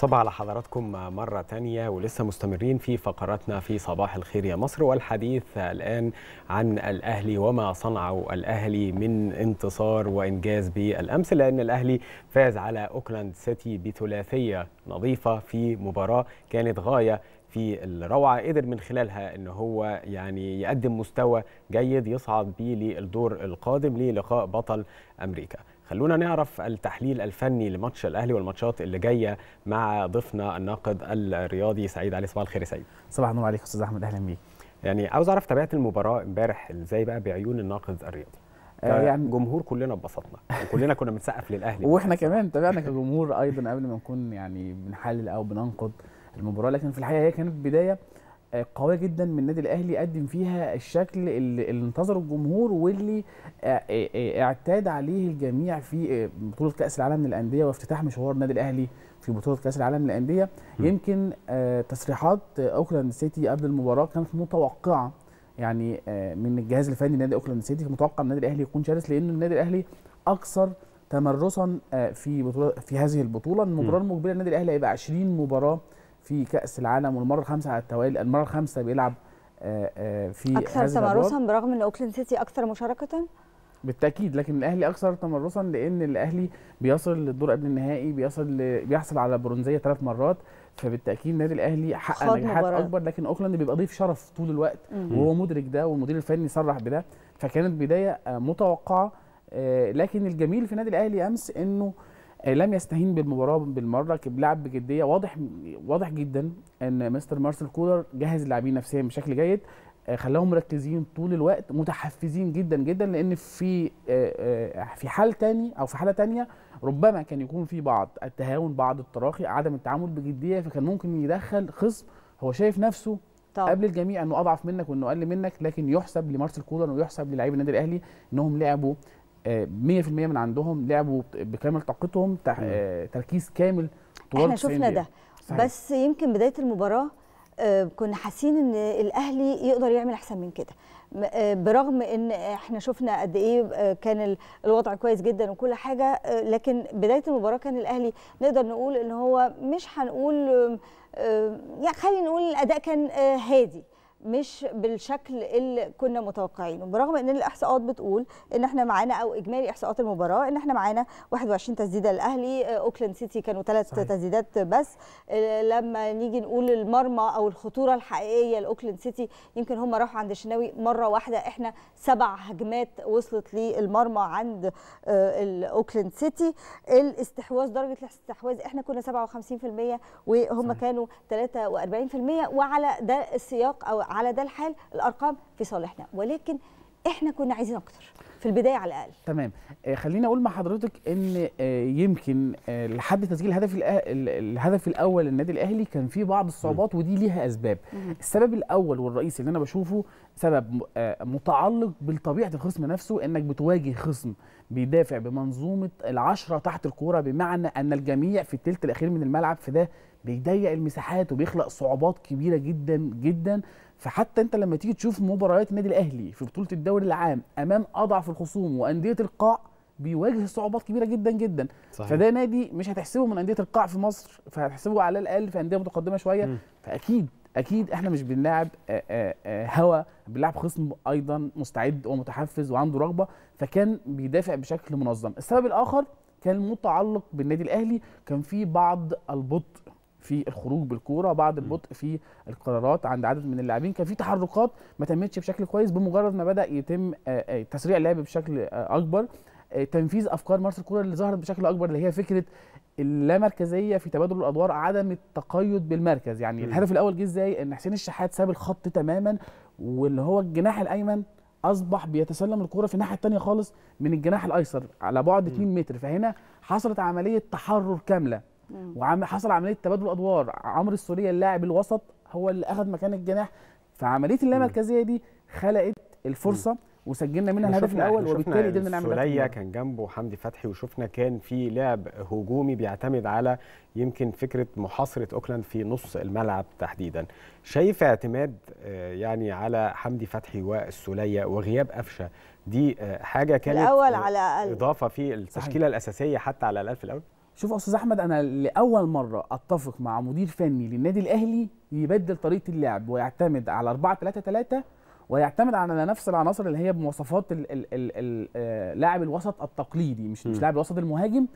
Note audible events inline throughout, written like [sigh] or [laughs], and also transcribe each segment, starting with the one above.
صباح على حضراتكم مرة تانية ولسه مستمرين في فقراتنا في صباح الخير يا مصر والحديث الآن عن الأهلي وما صنعه الأهلي من انتصار وإنجاز بالأمس لأن الأهلي فاز على أوكلاند سيتي بثلاثية نظيفة في مباراة كانت غاية في الروعه قدر من خلالها ان هو يعني يقدم مستوى جيد يصعد بيه للدور القادم للقاء بطل امريكا خلونا نعرف التحليل الفني لماتش الاهلي والماتشات اللي جايه مع ضيفنا الناقد الرياضي سعيد علي صباح الخير سعيد صباح النور عليك استاذ احمد اهلا بيك يعني عاوز اعرف تابعت المباراه امبارح ازاي بقى بعيون الناقد الرياضي آه، يعني جمهور كلنا اتبسطنا وكلنا كنا بنسقف للاهلي [laughs] واحنا كمان تابعنا كجمهور ايضا قبل ما نكون يعني بنحلل او بننقد المباراه لكن في الحقيقه هي كانت بدايه آه، قويه جدا من النادي الاهلي قدم فيها الشكل اللي, انتظره الجمهور واللي آه، آه، اعتاد عليه الجميع في بطوله كاس العالم للانديه وافتتاح مشوار النادي الاهلي في بطوله كاس العالم للانديه يمكن تصريحات اوكلاند سيتي قبل المباراه كانت متوقعه يعني من الجهاز الفني نادي اوكلاند سيتي متوقع النادي الاهلي يكون شرس لان النادي الاهلي اكثر تمرسا في بطوله في هذه البطوله المباراه المقبله النادي الاهلي هيبقى 20 مباراه في كاس العالم والمره الخامسه على التوالي المره الخامسه بيلعب آه، آه، في اكثر تمرسا برغم ان اوكلاند سيتي اكثر مشاركه بالتاكيد لكن الاهلي اكثر تمرسا لان الاهلي بيصل للدور قبل النهائي بيصل ل... بيحصل على برونزيه ثلاث مرات فبالتاكيد النادي الاهلي حقق نجاحات اكبر لكن اوكلاند بيبقى ضيف شرف طول الوقت مم. وهو مدرك ده والمدير الفني صرح بده فكانت بدايه آه، متوقعه لكن الجميل في النادي الاهلي امس انه آه، لم يستهين بالمباراه بالمره بلعب بجديه واضح واضح جدا ان مستر مارسيل كولر جهز اللاعبين نفسيا بشكل جيد آه، خلاهم مركزين طول الوقت متحفزين جدا جدا لان في آه، في حال تاني او في حاله تانية ربما كان يكون في بعض التهاون بعض التراخي عدم التعامل بجديه فكان ممكن يدخل خصم هو شايف نفسه طب. قبل الجميع انه اضعف منك وانه اقل منك لكن يحسب لمارسيل كولر ويحسب للاعيبه النادي الاهلي انهم لعبوا 100% آه، من عندهم لعبوا بكامل طاقتهم آه، تركيز كامل طوال احنا شفنا ده صحيح. بس يمكن بدايه المباراه آه، كنا حاسين ان الاهلي يقدر يعمل احسن من كده برغم ان احنا شفنا قد ايه كان الوضع كويس جدا وكل حاجه لكن بدايه المباراه كان الاهلي نقدر نقول ان هو مش هنقول يعني خلينا نقول الاداء كان هادي مش بالشكل اللي كنا متوقعينه برغم ان الاحصاءات بتقول ان احنا معانا او اجمالي احصاءات المباراه ان احنا معانا 21 تسديده للاهلي آه، اوكلاند سيتي كانوا ثلاث تسديدات بس آه، لما نيجي نقول المرمى او الخطوره الحقيقيه لاوكلاند سيتي يمكن هم راحوا عند الشناوي مره واحده احنا سبع هجمات وصلت للمرمى عند آه، اوكلاند سيتي الاستحواذ درجه الاستحواذ احنا كنا 57% وهم صحيح. كانوا 43% وعلى ده السياق او على ده الحال الارقام في صالحنا ولكن احنا كنا عايزين اكتر في البدايه على الاقل تمام آه خليني اقول مع حضرتك ان آه يمكن آه لحد تسجيل الهدف الهدف الاول للنادي الاهلي كان في بعض الصعوبات ودي ليها اسباب مم. السبب الاول والرئيسي اللي انا بشوفه سبب آه، متعلق بالطبيعه الخصم نفسه انك بتواجه خصم بيدافع بمنظومه العشره تحت الكوره بمعنى ان الجميع في الثلث الاخير من الملعب في ده بيضيق المساحات وبيخلق صعوبات كبيره جدا جدا فحتى انت لما تيجي تشوف مباريات النادي الاهلي في بطوله الدوري العام امام اضعف الخصوم وانديه القاع بيواجه صعوبات كبيره جدا جدا صحيح. فده نادي مش هتحسبه من انديه القاع في مصر فهتحسبه على الاقل في انديه متقدمه شويه م. فاكيد اكيد احنا مش بنلعب آه، آه، آه، هوا بنلعب خصم ايضا مستعد ومتحفز وعنده رغبه فكان بيدافع بشكل منظم السبب الاخر كان متعلق بالنادي الاهلي كان في بعض البطء في الخروج بالكوره بعض البطء في القرارات عند عدد من اللاعبين كان في تحركات ما تمتش بشكل كويس بمجرد ما بدا يتم تسريع اللعب بشكل اكبر تنفيذ افكار مارس الكوره اللي ظهرت بشكل اكبر اللي هي فكره اللامركزيه في تبادل الادوار عدم التقيد بالمركز يعني الهدف الاول جه ازاي ان حسين الشحات ساب الخط تماما واللي هو الجناح الايمن اصبح بيتسلم الكره في الناحيه الثانيه خالص من الجناح الايسر على بعد 2 متر فهنا حصلت عمليه تحرر كامله وحصل عمليه تبادل ادوار عمرو السوريه اللاعب الوسط هو اللي اخذ مكان الجناح فعمليه اللامركزيه دي خلقت الفرصه وسجلنا منها الهدف الاول وبالتالي قدرنا نعمل سولية كان جنبه حمدي فتحي وشفنا كان في لعب هجومي بيعتمد على يمكن فكره محاصره اوكلاند في نص الملعب تحديدا شايف اعتماد آه، يعني على حمدي فتحي والسوليه وغياب قفشه دي آه، حاجه كانت الأول على الأقل. اضافه في التشكيله صحيح. الاساسيه حتى على الاقل في الاول شوف استاذ احمد انا لاول مره اتفق مع مدير فني للنادي الاهلي يبدل طريقه اللعب ويعتمد على 4 3 3 ويعتمد على نفس العناصر اللي هي بمواصفات اللاعب آه، الوسط التقليدي مش م. مش لاعب الوسط المهاجم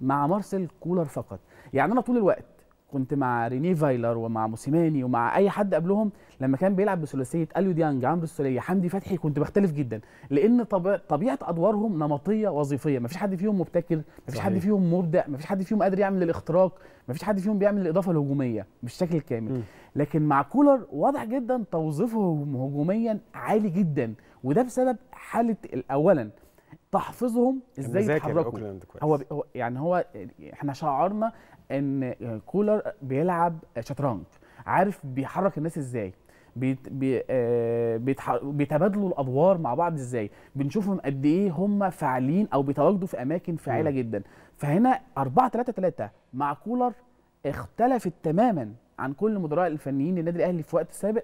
مع مارسيل كولر فقط يعني انا طول الوقت كنت مع ريني فايلر ومع موسيماني ومع اي حد قبلهم لما كان بيلعب بثلاثيه اليو ديانج عمرو السوليه حمدي فتحي كنت بختلف جدا لان طبيعه ادوارهم نمطيه وظيفيه مفيش حد فيهم مبتكر مفيش حد فيهم مبدع مفيش حد فيهم قادر يعمل الاختراق مفيش حد فيهم بيعمل الاضافه الهجوميه بالشكل الكامل م. لكن مع كولر واضح جدا توظيفه هجوميا عالي جدا وده بسبب حاله اولا تحفظهم ازاي يتحركوا هو هو يعني هو احنا شعرنا ان كولر بيلعب شطرنج عارف بيحرك الناس ازاي آه، بيتبادلوا الادوار مع بعض ازاي بنشوفهم قد ايه هم فاعلين او بيتواجدوا في اماكن فاعله جدا فهنا 4 3 3 مع كولر اختلفت تماما عن كل مدراء الفنيين للنادي الاهلي في وقت سابق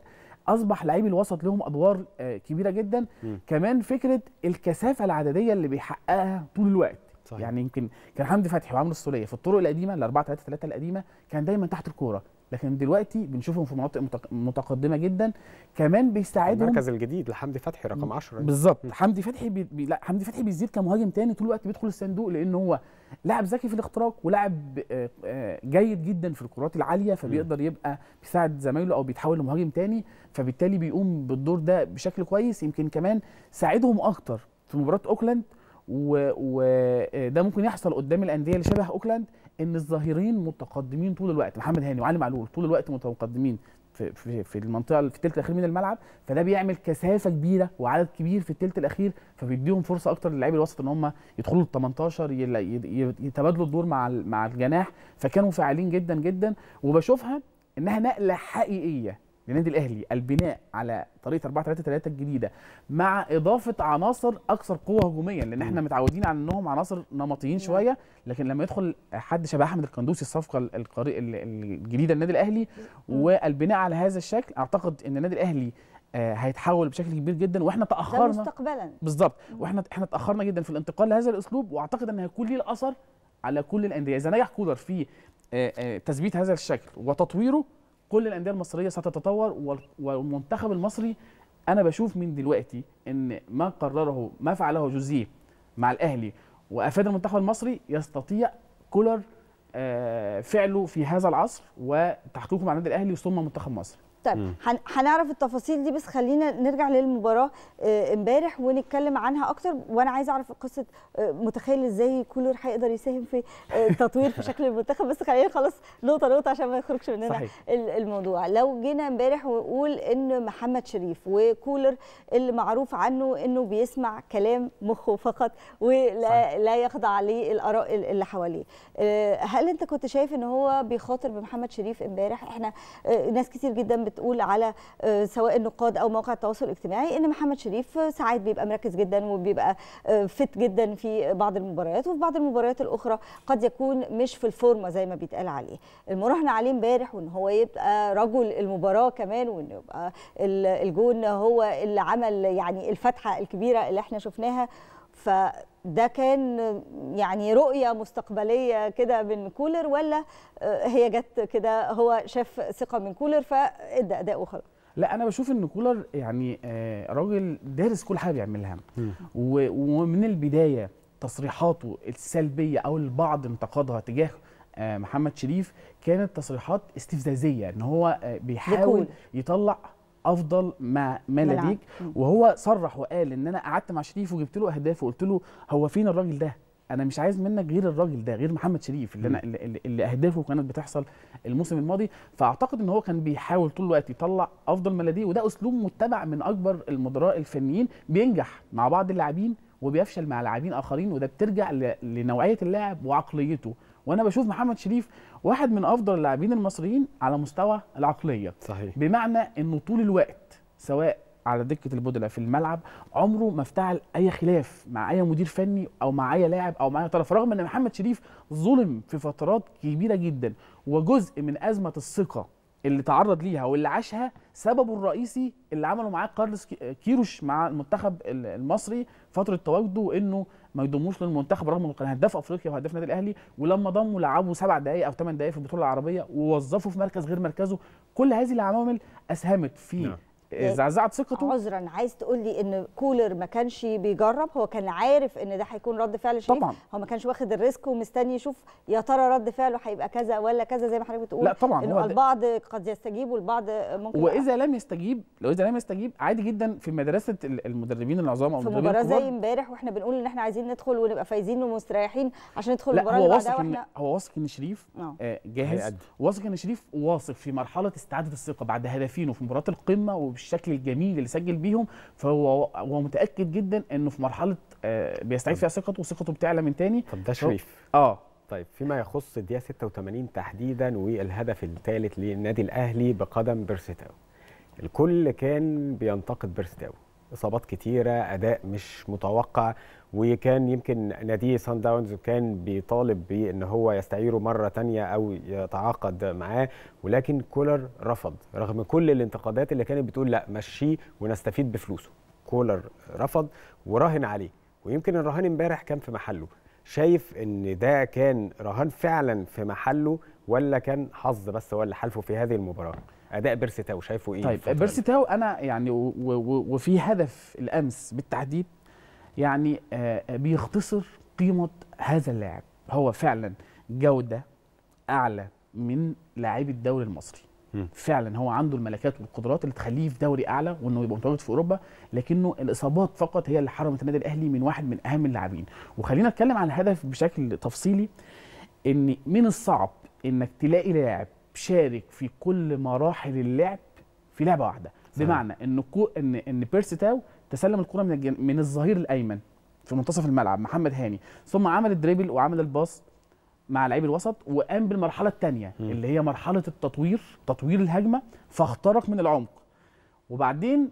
اصبح لاعبي الوسط لهم ادوار آه، كبيره جدا م. كمان فكره الكثافه العدديه اللي بيحققها طول الوقت صحيح. يعني يمكن كان حمدي فتحي وعمرو السوليه في الطرق القديمه ال 4 3 3 القديمه كان دايما تحت الكوره لكن دلوقتي بنشوفهم في مناطق متقدمه جدا كمان بيساعدهم المركز الجديد لحمدي فتحي رقم 10 بالظبط حمدي فتحي بي... لا حمدي فتحي بيزيد كمهاجم تاني طول الوقت بيدخل الصندوق لان هو لاعب ذكي في الاختراق ولاعب آه، آه، جيد جدا في الكرات العاليه فبيقدر يبقى بيساعد زمايله او بيتحول لمهاجم تاني فبالتالي بيقوم بالدور ده بشكل كويس يمكن كمان ساعدهم اكتر في مباراه اوكلاند وده آه، ممكن يحصل قدام الانديه اللي شبه اوكلاند ان الظاهرين متقدمين طول الوقت محمد هاني وعلي معلول طول الوقت متقدمين في في, في المنطقه في الثلث الاخير من الملعب فده بيعمل كثافه كبيره وعدد كبير في الثلث الاخير فبيديهم فرصه اكتر للعيبه الوسط ان هم يدخلوا ال 18 يتبادلوا الدور مع مع الجناح فكانوا فاعلين جدا جدا وبشوفها انها نقله حقيقيه للنادي الاهلي البناء على طريقه 4 3 3 الجديده مع اضافه عناصر اكثر قوه هجوميا لان احنا متعودين على انهم عناصر نمطيين شويه لكن لما يدخل حد شبه احمد القندوسي الصفقه القري... الجديده للنادي الاهلي والبناء على هذا الشكل اعتقد ان النادي الاهلي آه، هيتحول بشكل كبير جدا واحنا تاخرنا مستقبلا بالظبط واحنا احنا تاخرنا جدا في الانتقال لهذا الاسلوب واعتقد ان هيكون ليه الاثر على كل الانديه اذا نجح كولر في آه، آه، تثبيت هذا الشكل وتطويره كل الانديه المصريه ستتطور والمنتخب المصري انا بشوف من دلوقتي ان ما قرره ما فعله جوزيه مع الاهلي وافاد المنتخب المصري يستطيع كولر آه، فعله في هذا العصر وتحقيقه مع النادي الاهلي ثم منتخب مصر طيب هنعرف التفاصيل دي بس خلينا نرجع للمباراه آه، امبارح ونتكلم عنها اكتر وانا عايزه اعرف قصه آه، متخيل ازاي كولر هيقدر يساهم في آه، تطوير في شكل المنتخب بس خلينا نخلص نقطه نقطه عشان ما يخرجش مننا صحيح. الموضوع لو جينا امبارح ونقول ان محمد شريف وكولر اللي معروف عنه انه بيسمع كلام مخه فقط ولا لا يخضع للاراء اللي حواليه هل انت كنت شايف ان هو بيخاطر بمحمد شريف امبارح احنا ناس كتير جدا بتقول على آه، سواء النقاد او مواقع التواصل الاجتماعي ان محمد شريف آه، ساعات بيبقى مركز جدا وبيبقى آه، فت جدا في بعض المباريات وفي بعض المباريات الاخرى قد يكون مش في الفورمه زي ما بيتقال عليه المراهنه عليه امبارح وان هو يبقى رجل المباراه كمان وان يبقى الجون هو اللي عمل يعني الفتحه الكبيره اللي احنا شفناها ف ده كان يعني رؤيه مستقبليه كده من كولر ولا هي جت كده هو شاف ثقه من كولر فادى اداء وخلاص لا انا بشوف ان كولر يعني آه، راجل دارس كل حاجه بيعملها ومن البدايه تصريحاته السلبيه او البعض انتقدها تجاه آه، محمد شريف كانت تصريحات استفزازيه ان هو آه، بيحاول يطلع افضل مع ما لديك وهو صرح وقال ان انا قعدت مع شريف وجبت له اهداف وقلت له هو فين الراجل ده انا مش عايز منك غير الراجل ده غير محمد شريف اللي انا اللي, اللي اهدافه كانت بتحصل الموسم الماضي فاعتقد ان هو كان بيحاول طول الوقت يطلع افضل ما لديه وده اسلوب متبع من اكبر المدراء الفنيين بينجح مع بعض اللاعبين وبيفشل مع لاعبين اخرين وده بترجع لنوعيه اللاعب وعقليته وانا بشوف محمد شريف واحد من افضل اللاعبين المصريين على مستوى العقليه صحيح. بمعنى انه طول الوقت سواء على دكه البودله في الملعب عمره ما افتعل اي خلاف مع اي مدير فني او مع اي لاعب او مع اي طرف رغم ان محمد شريف ظلم في فترات كبيره جدا وجزء من ازمه الثقه اللي تعرض ليها واللي عاشها سببه الرئيسي اللي عمله معاه كارلس كيروش مع المنتخب المصري فتره تواجده انه ما يضموش للمنتخب رغم انه كان هداف افريقيا وهداف النادي الاهلي ولما ضموا لعبوا سبع دقائق او ثمان دقائق في البطوله العربيه ووظفوا في مركز غير مركزه كل هذه العوامل اسهمت في نعم. آه، زعزعت ثقته عذرا عايز تقول لي ان كولر ما كانش بيجرب هو كان عارف ان ده هيكون رد فعل شيء طبعا هو ما كانش واخد الريسك ومستني يشوف يا ترى رد فعله هيبقى كذا ولا كذا زي ما حضرتك بتقول لا طبعا انه البعض قد يستجيب والبعض ممكن واذا لم يستجيب لو اذا لم يستجيب عادي جدا في مدرسه المدربين العظام او في مباراه زي امبارح واحنا بنقول ان احنا عايزين ندخل ونبقى فايزين ومستريحين عشان ندخل المباراه اللي بعدها واحنا هو واثق ان شريف آه. آه، جاهز واثق ان شريف واثق في مرحله استعاده الثقه بعد هدفينه في مباراه القمه بالشكل الجميل اللي سجل بيهم فهو هو متاكد جدا انه في مرحله آه، بيستعيد فيها ثقته وثقته بتعلى من تاني طب ده شريف اه طيب فيما يخص الدقيقه 86 تحديدا والهدف الثالث للنادي الاهلي بقدم بيرستاو الكل كان بينتقد بيرستاو اصابات كتيره اداء مش متوقع وكان يمكن نادي سان داونز كان بيطالب بان هو يستعيره مره تانية او يتعاقد معاه ولكن كولر رفض رغم كل الانتقادات اللي كانت بتقول لا مشيه ونستفيد بفلوسه كولر رفض وراهن عليه ويمكن الرهان امبارح كان في محله شايف ان ده كان رهان فعلا في محله ولا كان حظ بس هو اللي حالفه في هذه المباراه اداء بيرسي تاو شايفه ايه طيب بيرسي تاو انا يعني وفي هدف الامس بالتحديد يعني آه، آه، بيختصر قيمه هذا اللاعب هو فعلا جوده اعلى من لاعبي الدوري المصري فعلا هو عنده الملكات والقدرات اللي تخليه في دوري اعلى وانه يبقى متواجد في اوروبا لكنه الاصابات فقط هي اللي حرمت النادي الاهلي من واحد من اهم اللاعبين وخلينا نتكلم عن الهدف بشكل تفصيلي ان من الصعب انك تلاقي لاعب شارك في كل مراحل اللعب في لعبه واحده صحيح. بمعنى ان كو ان ان بيرسي تاو تسلم الكره من الجن... من الظهير الايمن في منتصف الملعب محمد هاني ثم عمل الدريبل وعمل الباص مع لعيب الوسط وقام بالمرحله الثانيه اللي هي مرحله التطوير تطوير الهجمه فاخترق من العمق وبعدين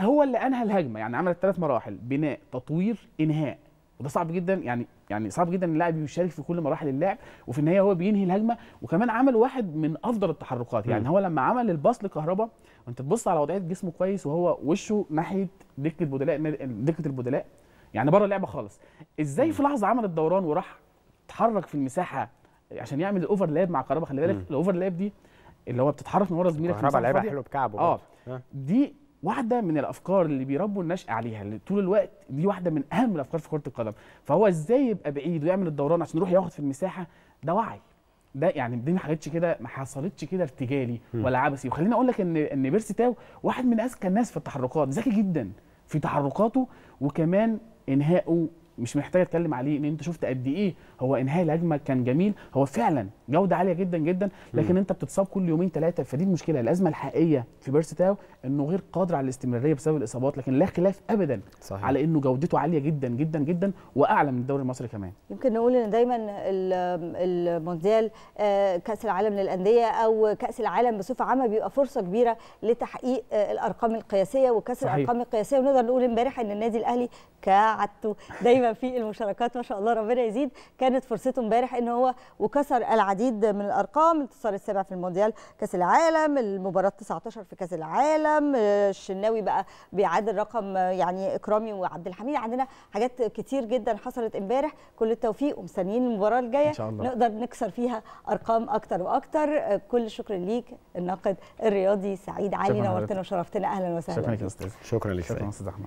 هو اللي انهى الهجمه يعني عمل الثلاث مراحل بناء تطوير انهاء وده صعب جدا يعني يعني صعب جدا اللاعب يشارك في كل مراحل اللعب وفي النهايه هو بينهي الهجمه وكمان عمل واحد من افضل التحركات يعني م. هو لما عمل الباص لكهربا وانت تبص على وضعيه جسمه كويس وهو وشه ناحيه دكه البدلاء دكه البدلاء يعني بره اللعبه خالص ازاي في لحظه عمل الدوران وراح اتحرك في المساحه عشان يعمل الاوفرلاب مع كهربا خلي بالك الاوفرلاب دي اللي هو بتتحرك من ورا زميلك كهربا لعيبه حلو بكعبه اه دي واحده من الافكار اللي بيربوا النشأ عليها اللي طول الوقت دي واحده من اهم الافكار في كره القدم فهو ازاي يبقى بعيد ويعمل الدوران عشان يروح ياخد في المساحه ده وعي ده يعني دي ما حاجتش كده ما حصلتش كده ارتجالي ولا عبثي وخليني اقول لك ان ان بيرسي تاو واحد من اذكى الناس في التحركات ذكي جدا في تحركاته وكمان انهائه مش محتاج اتكلم عليه ان انت شفت قد ايه هو انهاء الهجمه كان جميل هو فعلا جوده عاليه جدا جدا لكن م. انت بتتصاب كل يومين ثلاثه فدي المشكله الازمه الحقيقيه في بيرس تاو انه غير قادر على الاستمراريه بسبب الاصابات لكن لا خلاف ابدا صحيح. على انه جودته عاليه جدا جدا جدا واعلى من الدوري المصري كمان يمكن نقول ان دايما المونديال آه، كاس العالم للانديه او كاس العالم بصفه عامه بيبقى فرصه كبيره لتحقيق آه، الارقام القياسيه صحيح. الارقام القياسيه ونقدر نقول امبارح ان النادي الاهلي كعدته دايما في المشاركات ما شاء الله ربنا يزيد كانت فرصته امبارح ان هو وكسر العديد العديد من الارقام الانتصار السابع في المونديال كاس العالم المباراه 19 في كاس العالم الشناوي بقى بيعادل رقم يعني اكرامي وعبد الحميد عندنا حاجات كتير جدا حصلت امبارح كل التوفيق ومستنيين المباراه الجايه إن شاء الله. نقدر نكسر فيها ارقام اكتر واكتر كل شكر ليك الناقد الرياضي سعيد علي نورتنا وشرفتنا اهلا وسهلا شكرا لك يا استاذ شكرا لك استاذ احمد